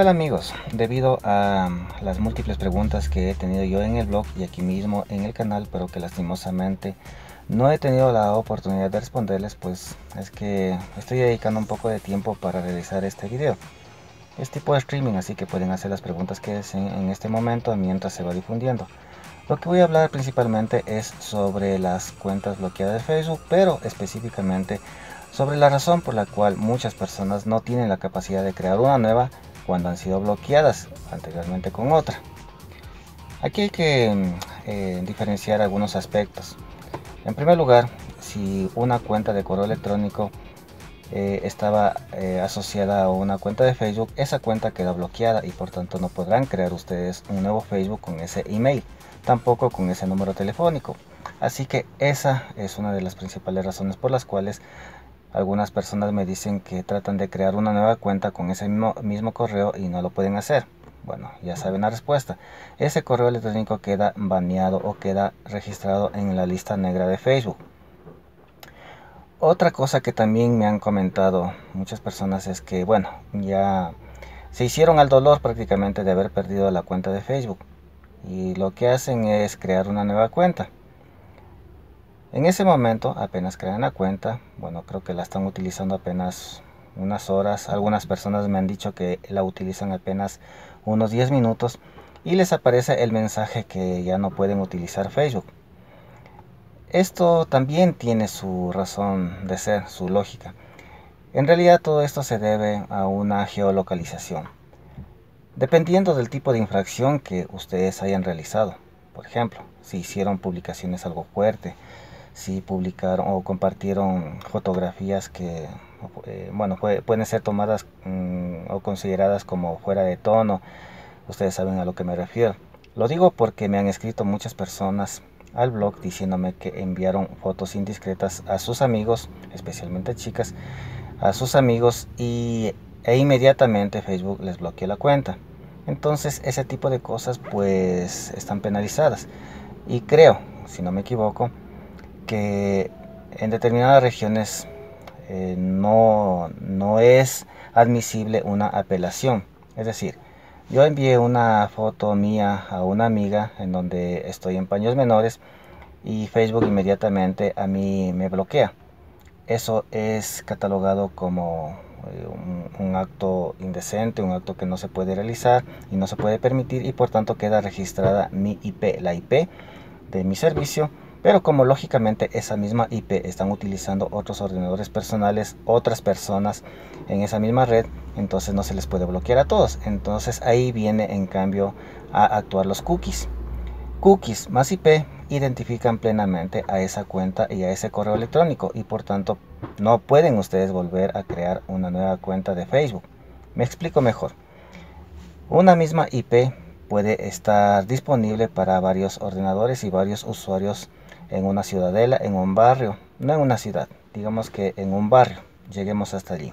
Hola amigos? Debido a um, las múltiples preguntas que he tenido yo en el blog y aquí mismo en el canal, pero que lastimosamente no he tenido la oportunidad de responderles, pues es que estoy dedicando un poco de tiempo para realizar este video. Es tipo de streaming, así que pueden hacer las preguntas que deseen en este momento mientras se va difundiendo. Lo que voy a hablar principalmente es sobre las cuentas bloqueadas de Facebook, pero específicamente sobre la razón por la cual muchas personas no tienen la capacidad de crear una nueva cuando han sido bloqueadas anteriormente con otra. Aquí hay que mm, eh, diferenciar algunos aspectos. En primer lugar, si una cuenta de correo electrónico eh, estaba eh, asociada a una cuenta de Facebook, esa cuenta queda bloqueada y por tanto no podrán crear ustedes un nuevo Facebook con ese email, tampoco con ese número telefónico. Así que esa es una de las principales razones por las cuales algunas personas me dicen que tratan de crear una nueva cuenta con ese mismo, correo y no lo pueden hacer. Bueno, ya saben la respuesta. Ese correo electrónico queda baneado o queda registrado en la lista negra de Facebook. Otra cosa que también me han comentado muchas personas es que, bueno, ya se hicieron al dolor prácticamente de haber perdido la cuenta de Facebook. Y lo que hacen es crear una nueva cuenta. En ese momento apenas crean la cuenta, bueno creo que la están utilizando apenas unas horas, algunas personas me han dicho que la utilizan apenas unos 10 minutos y les aparece el mensaje que ya no pueden utilizar Facebook. Esto también tiene su razón de ser, su lógica. En realidad todo esto se debe a una geolocalización, dependiendo del tipo de infracción que ustedes hayan realizado. Por ejemplo, si hicieron publicaciones algo fuerte, si publicaron o compartieron fotografías que eh, bueno pueden ser tomadas mm, o consideradas como fuera de tono ustedes saben a lo que me refiero lo digo porque me han escrito muchas personas al blog diciéndome que enviaron fotos indiscretas a sus amigos especialmente chicas a sus amigos y e inmediatamente Facebook les bloqueó la cuenta entonces ese tipo de cosas pues están penalizadas y creo si no me equivoco que en determinadas regiones eh, no, no es admisible una apelación. Es decir, yo envié una foto mía a una amiga en donde estoy en paños menores y Facebook inmediatamente a mí me bloquea. Eso es catalogado como eh, un, acto indecente, un acto que no se puede realizar y no se puede permitir y por tanto queda registrada mi IP, la IP de mi servicio pero como lógicamente esa misma IP están utilizando otros ordenadores personales, otras personas en esa misma red, entonces no se les puede bloquear a todos. Entonces ahí viene en cambio a actuar los cookies. Cookies más IP identifican plenamente a esa cuenta y a ese correo electrónico y por tanto no pueden ustedes volver a crear una nueva cuenta de Facebook. Me explico mejor. Una misma IP puede estar disponible para varios ordenadores y varios usuarios en una ciudadela, en un barrio, no en una ciudad, digamos que en un barrio, lleguemos hasta allí.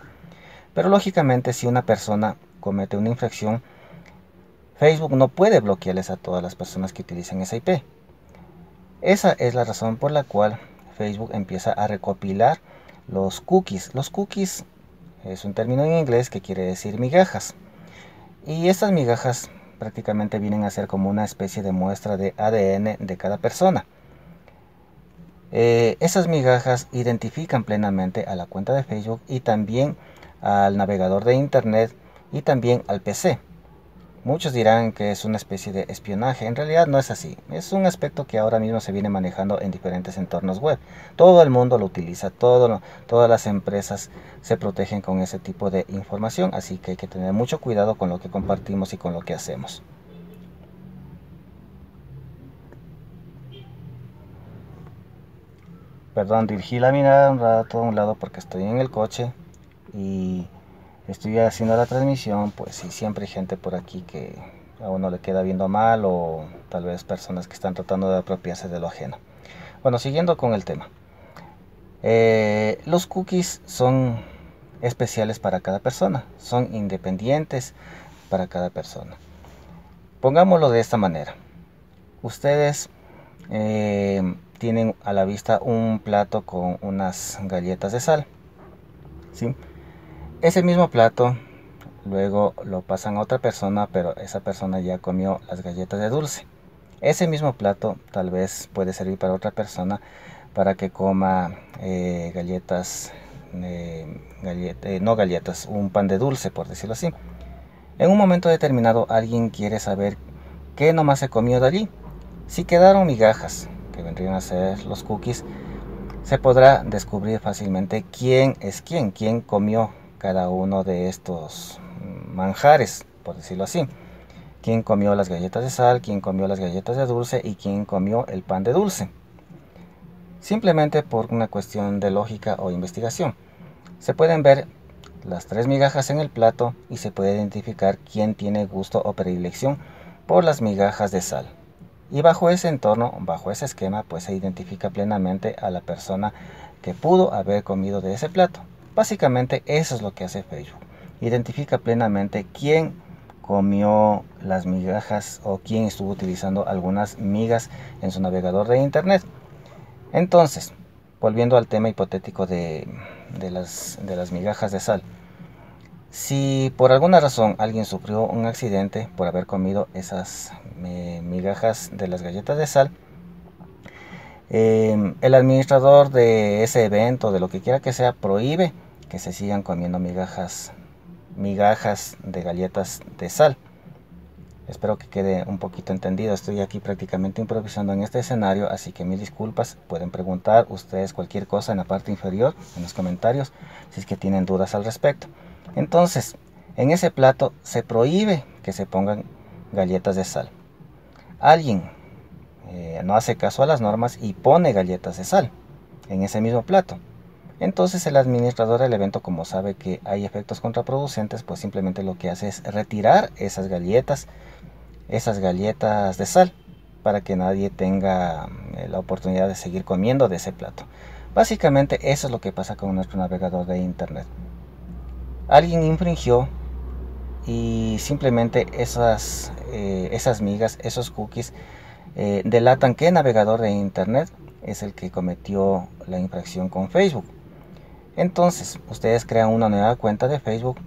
Pero lógicamente si una persona comete una infracción, Facebook no puede bloquearles a todas las personas que utilizan esa IP. Esa es la razón por la cual Facebook empieza a recopilar los cookies. Los cookies es un término en inglés que quiere decir migajas. Y estas migajas prácticamente vienen a ser como una especie de muestra de ADN de cada persona. Eh, esas migajas identifican plenamente a la cuenta de Facebook y también al navegador de Internet y también al PC. Muchos dirán que es una especie de espionaje, en realidad no es así, es un aspecto que ahora mismo se viene manejando en diferentes entornos web. Todo el mundo lo utiliza, todas las empresas se protegen con ese tipo de información, así que hay que tener mucho cuidado con lo que compartimos y con lo que hacemos. Perdón, dirigí la mirada un rato a un lado porque estoy en el coche y estoy haciendo la transmisión, pues sí, siempre hay gente por aquí que a uno le queda viendo mal o tal vez personas que están tratando de apropiarse de lo ajeno. Bueno, siguiendo con el tema. Eh, los cookies son especiales para cada persona, son independientes para cada persona. Pongámoslo de esta manera. Ustedes eh, tienen a la vista un plato con unas galletas de sal. ¿sí? ese mismo plato luego lo pasan a otra persona, pero esa persona ya comió las galletas de dulce. Ese mismo plato tal vez puede servir para otra persona para que coma eh, galletas, eh, eh, no galletas, un pan de dulce, por decirlo así. En un momento determinado alguien quiere saber qué nomás se comió de allí. Si quedaron migajas, que vendrían a ser los cookies, se podrá descubrir fácilmente quién es quién, quién comió cada uno de estos manjares, por decirlo así. Quién comió las galletas de sal, quién comió las galletas de dulce y quién comió el pan de dulce. Simplemente por una cuestión de lógica o investigación. Se pueden ver las tres migajas en el plato y se puede identificar quién tiene gusto o predilección por las migajas de sal. Y bajo ese entorno, bajo ese esquema, pues se identifica plenamente a la persona que pudo haber comido de ese plato. Básicamente eso es lo que hace Facebook. Identifica plenamente quién comió las migajas o quién estuvo utilizando algunas migas en su navegador de internet. Entonces, volviendo al tema hipotético de, las, migajas de sal. Si por alguna razón alguien sufrió un accidente por haber comido esas eh, migajas de las galletas de sal, eh, el administrador de ese evento, de lo que quiera que sea, prohíbe que se sigan comiendo migajas, migajas de galletas de sal. Espero que quede un poquito entendido. Estoy aquí prácticamente improvisando en este escenario, así que mil disculpas. Pueden preguntar ustedes cualquier cosa en la parte inferior, en los comentarios, si es que tienen dudas al respecto. Entonces, en ese plato se prohíbe que se pongan galletas de sal. Alguien eh, no hace caso a las normas y pone galletas de sal en ese mismo plato. Entonces el administrador del evento, como sabe que hay efectos contraproducentes, pues simplemente lo que hace es retirar esas galletas, esas galletas de sal, para que nadie tenga eh, la oportunidad de seguir comiendo de ese plato. Básicamente eso es lo que pasa con nuestro navegador de internet. Alguien infringió y simplemente esas, eh, esas migas, esos cookies, eh, delatan que el navegador de internet es el que cometió la infracción con Facebook. Entonces, ustedes crean una nueva cuenta de Facebook.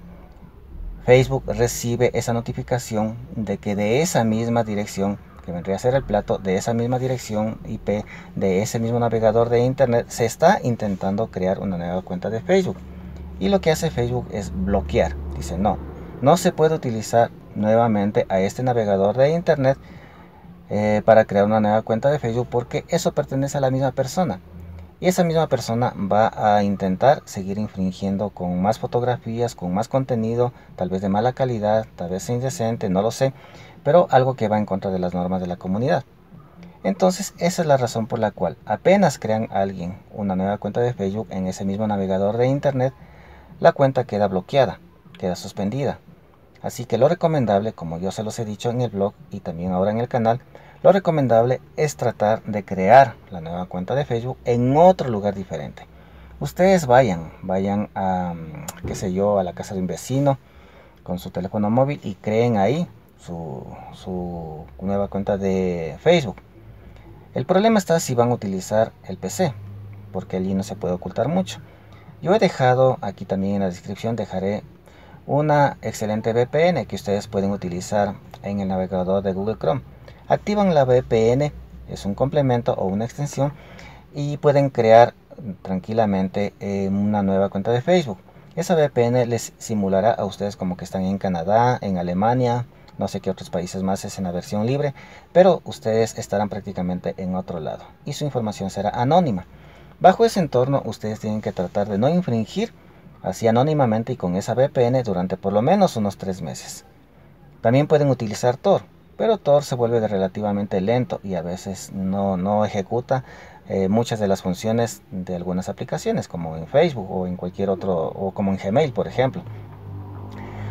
Facebook recibe esa notificación de que de esa misma dirección, que vendría a ser el plato, de esa misma dirección IP, de ese mismo navegador de Internet, se está intentando crear una nueva cuenta de Facebook. Y lo que hace Facebook es bloquear. Dice, no, no se puede utilizar nuevamente a este navegador de Internet eh, para crear una nueva cuenta de Facebook porque eso pertenece a la misma persona. Y esa misma persona va a intentar seguir infringiendo con más fotografías, con más contenido, tal vez de mala calidad, tal vez indecente, no lo sé, pero algo que va en contra de las normas de la comunidad. Entonces esa es la razón por la cual apenas crean a alguien una nueva cuenta de Facebook en ese mismo navegador de Internet, la cuenta queda bloqueada, queda suspendida. Así que lo recomendable, como yo se los he dicho en el blog y también ahora en el canal, lo recomendable es tratar de crear la nueva cuenta de Facebook en otro lugar diferente. Ustedes vayan, vayan a, mm, qué sé yo, a la casa de un vecino con su teléfono móvil y creen ahí su, su nueva cuenta de Facebook. El problema está si van a utilizar el PC, porque allí no se puede ocultar mucho. Yo he dejado aquí también en la descripción, dejaré una excelente VPN que ustedes pueden utilizar en el navegador de Google Chrome activan la VPN, es un complemento o una extensión, y pueden crear tranquilamente eh, una nueva cuenta de Facebook. Esa VPN les simulará a ustedes como que están en Canadá, en Alemania, no sé qué otros países más es en la versión libre, pero ustedes estarán prácticamente en otro lado y su información será anónima. Bajo ese entorno ustedes tienen que tratar de no infringir así anónimamente y con esa VPN durante por lo menos unos tres meses. También pueden utilizar Tor, pero Thor se vuelve relativamente lento y a veces no, no ejecuta eh, muchas de las funciones de algunas aplicaciones como en Facebook o en cualquier otro o como en Gmail por ejemplo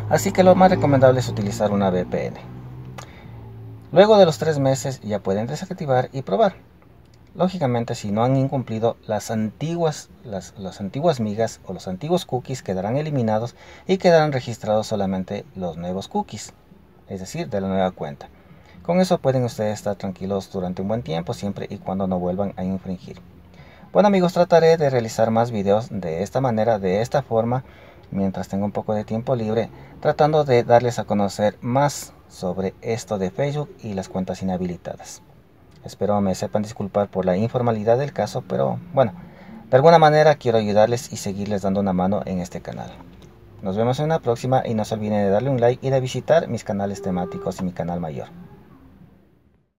así que lo más recomendable es utilizar una VPN luego de los tres meses ya pueden desactivar y probar lógicamente si no han incumplido las antiguas las, las antiguas migas o los antiguos cookies quedarán eliminados y quedarán registrados solamente los nuevos cookies es decir de la nueva cuenta con eso pueden ustedes estar tranquilos durante un buen tiempo siempre y cuando no vuelvan a infringir. Bueno amigos, trataré de realizar más videos de esta manera, de esta forma, mientras tengo un poco de tiempo libre, tratando de darles a conocer más sobre esto de Facebook y las cuentas inhabilitadas. Espero me sepan disculpar por la informalidad del caso, pero bueno, de alguna manera quiero ayudarles y seguirles dando una mano en este canal. Nos vemos en una próxima y no se olviden de darle un like y de visitar mis canales temáticos y mi canal mayor.